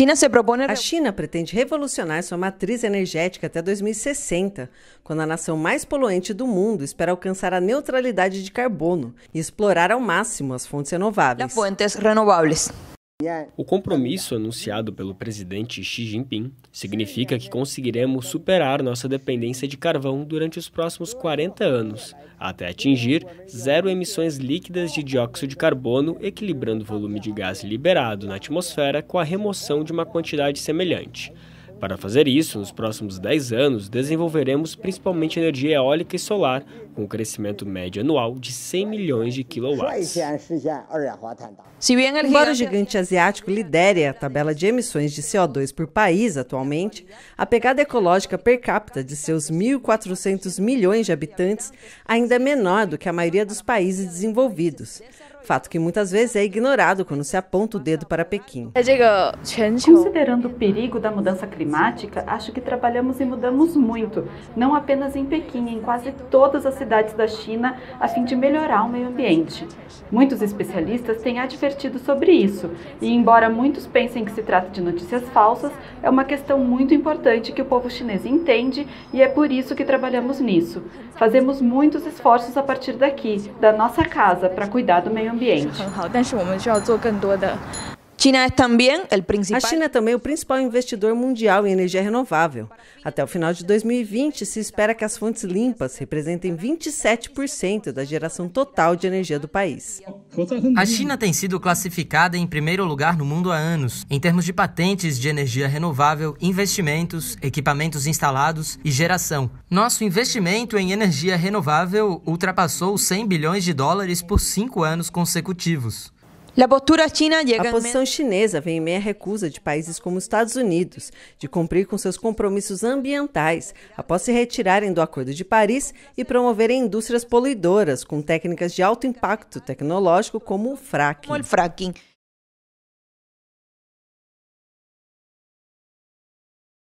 China se propõe... A China pretende revolucionar sua matriz energética até 2060, quando a nação mais poluente do mundo espera alcançar a neutralidade de carbono e explorar ao máximo as fontes renováveis. Las fuentes renováveis. O compromisso anunciado pelo presidente Xi Jinping significa que conseguiremos superar nossa dependência de carvão durante os próximos 40 anos, até atingir zero emissões líquidas de dióxido de carbono, equilibrando o volume de gás liberado na atmosfera com a remoção de uma quantidade semelhante. Para fazer isso, nos próximos 10 anos, desenvolveremos principalmente energia eólica e solar com um crescimento médio anual de 100 milhões de quilowatts. Embora o é gigante asiático lidere a tabela de emissões de CO2 por país atualmente, a pegada ecológica per capita de seus 1.400 milhões de habitantes ainda é menor do que a maioria dos países desenvolvidos. Fato que muitas vezes é ignorado quando se aponta o dedo para Pequim. Considerando o perigo da mudança climática, acho que trabalhamos e mudamos muito, não apenas em Pequim, em quase todas as cidades da China a fim de melhorar o meio ambiente. Muitos especialistas têm advertido sobre isso, e embora muitos pensem que se trata de notícias falsas, é uma questão muito importante que o povo chinês entende e é por isso que trabalhamos nisso. Fazemos muitos esforços a partir daqui, da nossa casa, para cuidar do meio ambiente. China é também o principal. A China é também o principal investidor mundial em energia renovável. Até o final de 2020, se espera que as fontes limpas representem 27% da geração total de energia do país. A China tem sido classificada em primeiro lugar no mundo há anos, em termos de patentes de energia renovável, investimentos, equipamentos instalados e geração. Nosso investimento em energia renovável ultrapassou 100 bilhões de dólares por cinco anos consecutivos. A posição chinesa vem em meia recusa de países como os Estados Unidos de cumprir com seus compromissos ambientais após se retirarem do Acordo de Paris e promoverem indústrias poluidoras com técnicas de alto impacto tecnológico como o fracking.